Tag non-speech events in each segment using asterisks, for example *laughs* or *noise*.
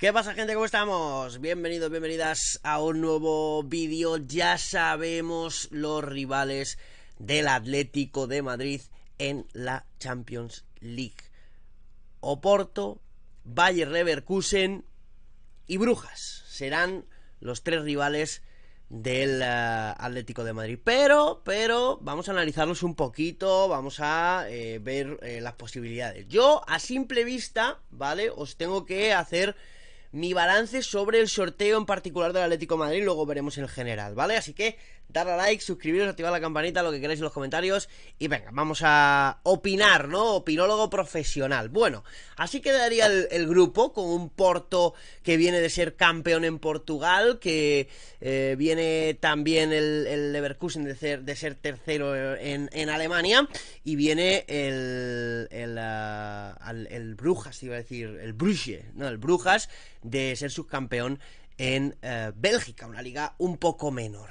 ¿Qué pasa gente? ¿Cómo estamos? Bienvenidos, bienvenidas a un nuevo vídeo. Ya sabemos los rivales del Atlético de Madrid en la Champions League. Oporto, Bayer Leverkusen y Brujas serán los tres rivales del eh, Atlético de Madrid. Pero, pero, vamos a analizarlos un poquito, vamos a eh, ver eh, las posibilidades. Yo, a simple vista, ¿vale? Os tengo que hacer mi balance sobre el sorteo en particular del Atlético de Madrid, luego veremos en general, ¿vale? Así que darle a like, suscribiros, activar la campanita, lo que queráis en los comentarios. Y venga, vamos a opinar, ¿no? Opinólogo profesional. Bueno, así quedaría el, grupo con un Porto que viene de ser campeón en Portugal, que eh, viene también el, Leverkusen de ser, de ser tercero en, Alemania, y viene el, el, ah, el Brujas, iba a decir, el Bruges, ¿no? El Brujas de ser subcampeón en eh, Bélgica, una liga un poco menor.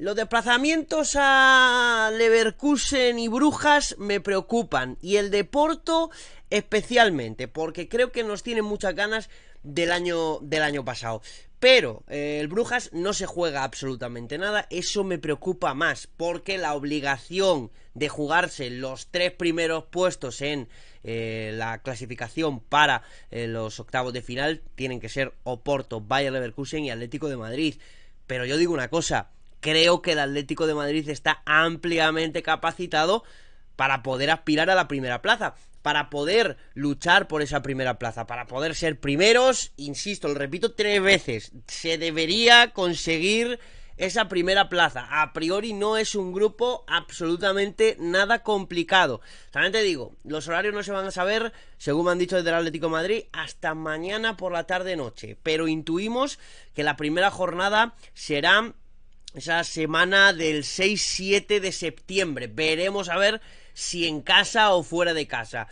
Los desplazamientos a Leverkusen y Brujas me preocupan y el de Porto especialmente, porque creo que nos tienen muchas ganas del año, del año pasado. Pero eh, el Brujas no se juega absolutamente nada, eso me preocupa más, porque la obligación de jugarse los tres primeros puestos en eh, la clasificación para eh, los octavos de final tienen que ser Oporto, Bayern Leverkusen y Atlético de Madrid. Pero yo digo una cosa, creo que el Atlético de Madrid está ampliamente capacitado para poder aspirar a la primera plaza, para poder luchar por esa primera plaza, para poder ser primeros, insisto, lo repito tres veces, se debería conseguir esa primera plaza. A priori no es un grupo absolutamente nada complicado. También te digo, los horarios no se van a saber, según me han dicho desde el Atlético de Madrid, hasta mañana por la tarde-noche. Pero intuimos que la primera jornada será esa semana del 6-7 de septiembre. Veremos a ver si en casa o fuera de casa.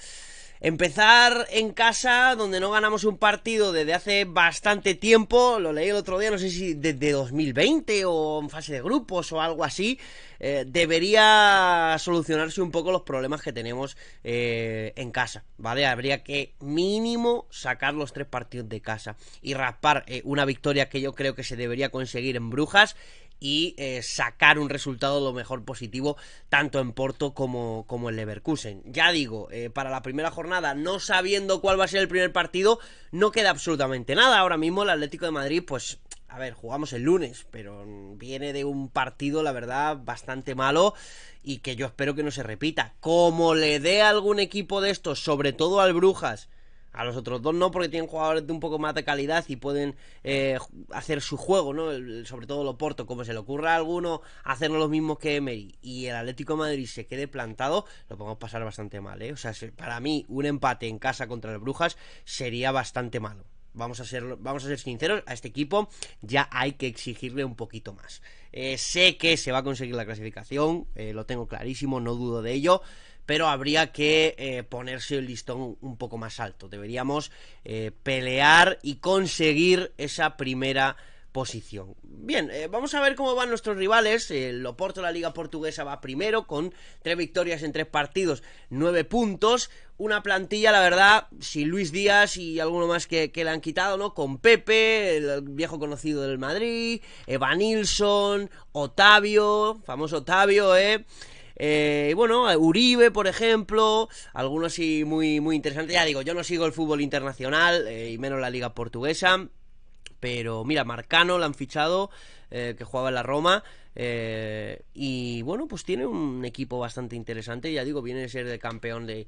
Empezar en casa, donde no ganamos un partido desde hace bastante tiempo, lo leí el otro día, no sé si desde 2020 o en fase de grupos o algo así, eh, debería solucionarse un poco los problemas que tenemos eh, en casa, ¿vale? Habría que mínimo sacar los tres partidos de casa y raspar eh, una victoria que yo creo que se debería conseguir en Brujas y eh, sacar un resultado lo mejor positivo tanto en Porto como, como en Leverkusen. Ya digo, eh, para la primera jornada, no sabiendo cuál va a ser el primer partido, no queda absolutamente nada. Ahora mismo el Atlético de Madrid, pues a ver, jugamos el lunes, pero viene de un partido, la verdad, bastante malo y que yo espero que no se repita. Como le dé a algún equipo de estos, sobre todo al Brujas, a los otros dos no, porque tienen jugadores de un poco más de calidad y pueden eh, hacer su juego, ¿no? sobre todo lo porto como se le ocurra a alguno, hacernos lo mismo que Emery y el Atlético Madrid se quede plantado, lo podemos pasar bastante mal, ¿eh? O sea, para mí, un empate en casa contra las Brujas sería bastante malo. Vamos a, ser, vamos a ser sinceros, a este equipo ya hay que exigirle un poquito más. Eh, sé que se va a conseguir la clasificación, eh, lo tengo clarísimo, no dudo de ello, pero habría que eh, ponerse el listón un poco más alto. Deberíamos eh, pelear y conseguir esa primera posición. Bien, eh, vamos a ver cómo van nuestros rivales. El Oporto, la Liga Portuguesa, va primero con tres victorias en tres partidos, nueve puntos. Una plantilla, la verdad, sin Luis Díaz y alguno más que, le han quitado, ¿no? Con Pepe, el viejo conocido del Madrid, Nilsson, Otavio, famoso Otavio, ¿eh? Eh, bueno, Uribe, por ejemplo, Algunos sí muy, muy Ya digo, yo no sigo el fútbol internacional eh, y menos la liga portuguesa. Pero mira, Marcano la han fichado, eh, que jugaba en la Roma. y bueno, pues tiene un equipo bastante interesante. Ya digo, viene a ser de campeón de,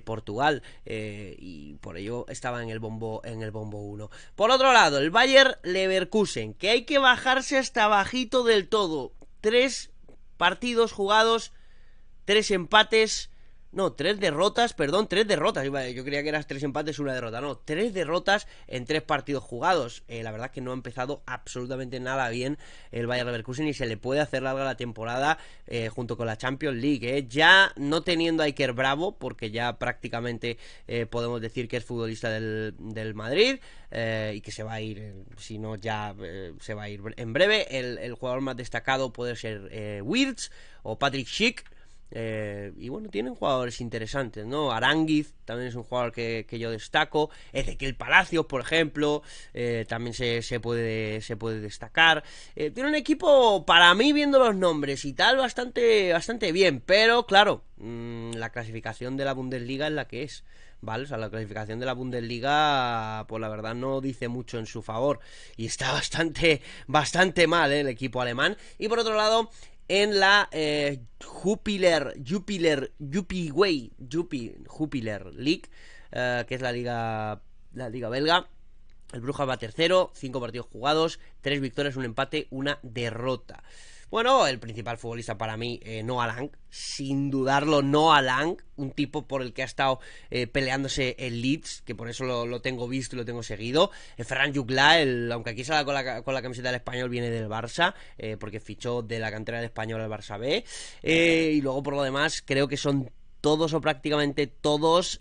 Portugal. y por ello estaba en el bombo en el bombo 1. Por otro lado, el Bayer Leverkusen, que hay que bajarse hasta bajito del todo. Tres partidos jugados tres empates. No, tres derrotas, perdón, tres derrotas. Yo creía que eras tres empates, una derrota. No, tres derrotas en tres partidos jugados. Eh, la verdad que no ha empezado absolutamente nada bien el Bayern Leverkusen y se le puede hacer larga la temporada eh, junto con la Champions League. Eh. Ya no teniendo a Iker Bravo, porque ya prácticamente podemos decir que es futbolista del, Madrid y que se va a ir, si no ya se va a ir en breve. El, jugador más destacado puede ser Wirtz o Patrick Schick eh, y bueno, tienen jugadores interesantes, ¿no? Aranguiz también es un jugador que, yo destaco. Ezequiel Palacios, por ejemplo, eh, también se, puede, se puede destacar. Eh, tiene un equipo, para mí, viendo los nombres y tal, bastante, bastante bien. Pero, claro, mm, la clasificación de la Bundesliga es la que es. ¿Vale? O sea, la clasificación de la Bundesliga, pues la verdad no dice mucho en su favor. Y está *laughs* bastante, bastante mal el equipo alemán. Y por otro lado, en la eh, Jupiler, Jupiler, League, eh, que es la liga, la liga belga. El Brujas va tercero, cinco partidos jugados, tres victorias, un empate, una derrota. Bueno, el principal futbolista para mí, eh, Noah Lang, sin dudarlo, Noah Lang, un tipo por el que ha estado eh, peleándose el Leeds, que por eso lo, tengo visto y lo tengo seguido. Eh, Ferran Jugla, aunque aquí salga con la, con la, camiseta del español, viene del Barça, eh, porque fichó de la cantera del español al Barça B. Eh, y luego, por lo demás, creo que son todos o prácticamente todos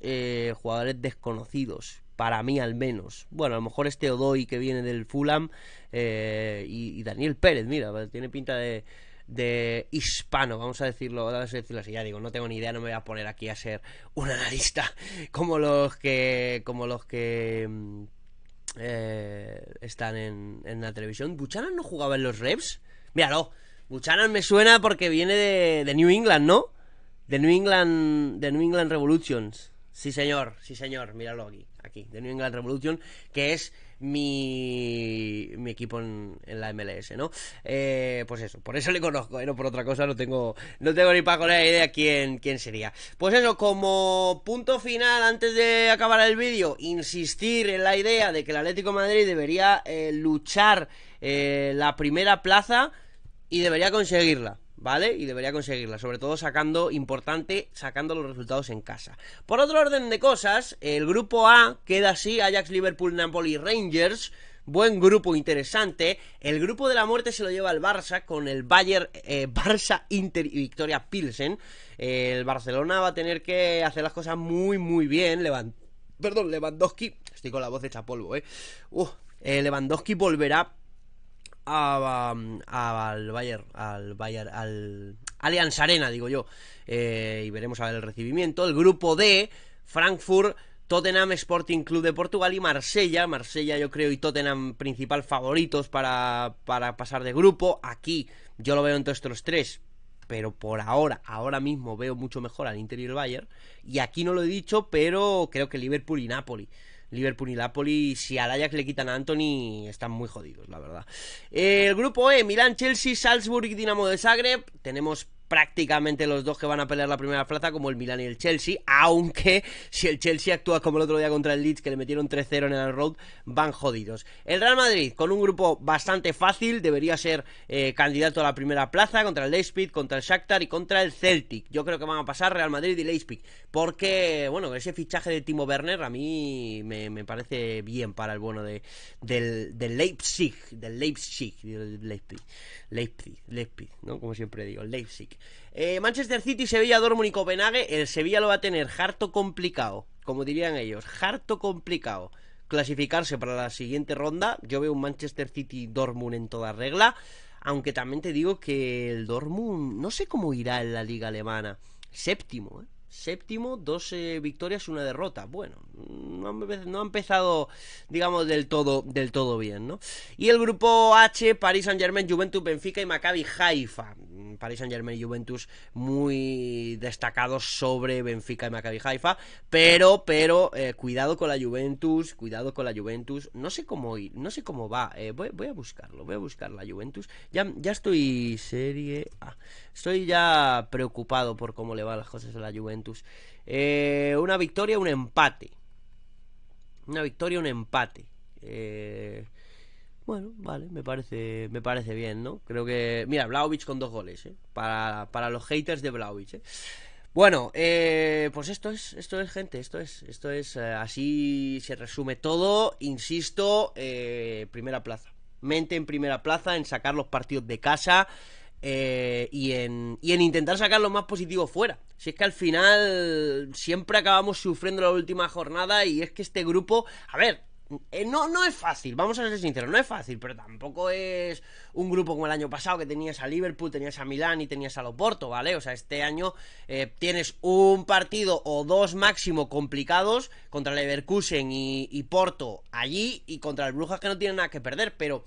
jugadores desconocidos para mí al menos. Bueno, a lo mejor este Odoy que viene del Fulham eh, y, Daniel Pérez, mira, pues, tiene pinta de, hispano, vamos a decirlo, a así, ya digo, no tengo ni idea, no me voy a poner aquí a ser un analista *laughs* como los que, como los que mm, eh, están en, la televisión. ¿Buchanan no jugaba en los Reps? Míralo, Buchanan me suena porque viene de, New England, ¿no? De New England, de New England Revolutions. Sí, señor, sí, señor, míralo aquí aquí, de New England Revolution, que es mi, mi equipo en, la MLS, ¿no? Eh, pues eso, por eso le conozco, Pero ¿eh? por otra cosa, no tengo, no tengo ni para con la idea quién, quién sería. Pues eso, como punto final, antes de acabar el vídeo, insistir en la idea de que el Atlético Madrid debería eh, luchar la primera plaza y debería conseguirla. ¿vale? Y debería conseguirla, sobre todo sacando, importante, sacando los resultados en casa. Por otro orden de cosas, el grupo A queda así, Ajax, Liverpool, Napoli, Rangers, buen grupo, interesante. El grupo de la muerte se lo lleva el Barça con el Bayern, eh, *laughs* Barça, Inter y Victoria Pilsen. el Barcelona va a tener que hacer las cosas muy, muy bien, Perdón, Lewandowski, estoy con la voz hecha polvo, ¿eh? eh Lewandowski volverá a, um, al Bayern, al Bayern, al Allianz Arena, digo yo. Eh, y veremos a ver el recibimiento. El grupo D, Frankfurt, Tottenham Sporting Club de Portugal y Marsella. Marsella yo creo y Tottenham principal favoritos para, para pasar de grupo. Aquí yo lo veo entre estos tres. Pero por ahora, ahora mismo veo mucho mejor al Inter y el Bayern. Y aquí no lo he dicho, pero creo que Liverpool y Napoli. Liverpool y Napoli, si al Ajax le quitan a Anthony, están muy jodidos, la verdad. el grupo E, Milan, Chelsea, Salzburg y Dinamo de Zagreb. Tenemos prácticamente los dos que van a pelear la primera plaza, como el Milan y el Chelsea, aunque si el Chelsea actúa como el otro día contra el Leeds, que le metieron 3-0 en el road, van jodidos. El Real Madrid, con un grupo bastante fácil, debería ser eh, candidato a la primera plaza, contra el Leipzig, contra el Shakhtar y contra el Celtic. Yo creo que van a pasar Real Madrid y Leipzig, porque, bueno, ese fichaje de Timo Werner a mí me, parece bien para el bueno de, del, Leipzig, del Leipzig, Leipzig, Leipzig, Leipzig, ¿no? Como siempre digo, Leipzig. Eh, Manchester City, Sevilla, Dortmund y Copenhague. El Sevilla lo va a tener harto complicado, como dirían ellos, harto complicado. Clasificarse para la siguiente ronda. Yo veo un Manchester City Dortmund en toda regla. Aunque también te digo que el Dortmund no sé cómo irá en la liga alemana. Séptimo, ¿eh? Séptimo, dos victorias, una derrota. Bueno, no ha empezado, digamos, del todo, del todo bien, ¿no? Y el grupo H, Paris Saint Germain, Juventus, Benfica y Maccabi Haifa. Paris Saint Germain y Juventus muy destacados sobre Benfica y Maccabi Haifa. Pero, pero, eh, cuidado con la Juventus, cuidado con la Juventus. No sé cómo ir, no sé cómo va. Eh, voy, a buscarlo, voy a buscar la Juventus. Ya, ya estoy serie. estoy ya preocupado por cómo le van las cosas a la Juventus. Eh, una victoria, un empate. Una victoria, un empate. Eh bueno, vale, me parece, me parece bien, ¿no? Creo que. Mira, Vlaovic con dos goles, ¿eh? Para, para los haters de Vlaovic, ¿eh? Bueno, eh, pues esto es, esto es gente, esto es, esto es, eh, así se resume todo, insisto, eh, primera plaza, mente en primera plaza, en sacar los partidos de casa y, en, y en intentar sacar lo más positivo fuera. Si es que al final siempre acabamos sufriendo la última jornada y es que este grupo, a ver, eh, no, no es fácil, vamos a ser sinceros, no es fácil, pero tampoco es un grupo como el año pasado que tenías a Liverpool, tenías a Milán y tenías a Loporto, ¿vale? O sea, este año eh, tienes un partido o dos máximo complicados contra Leverkusen y, y Porto allí y contra el Brujas que no tienen nada que perder, pero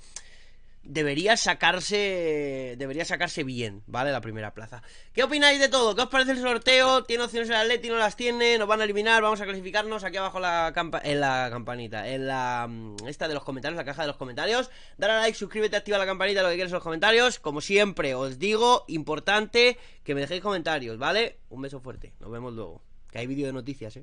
debería sacarse debería sacarse bien, ¿vale? La primera plaza. ¿Qué opináis de todo? ¿Qué os parece el sorteo? ¿Tiene opciones el Atleti? ¿No las tiene? ¿Nos van a eliminar? ¿Vamos a clasificarnos? Aquí abajo la en la campanita, en la mm, esta de los comentarios, la caja de los comentarios. Dale a like, suscríbete, activa la campanita, lo que quieras en los comentarios. Como siempre, os digo, importante que me dejéis comentarios, ¿vale? Un beso fuerte. Nos vemos luego. Que hay vídeo de noticias, ¿eh?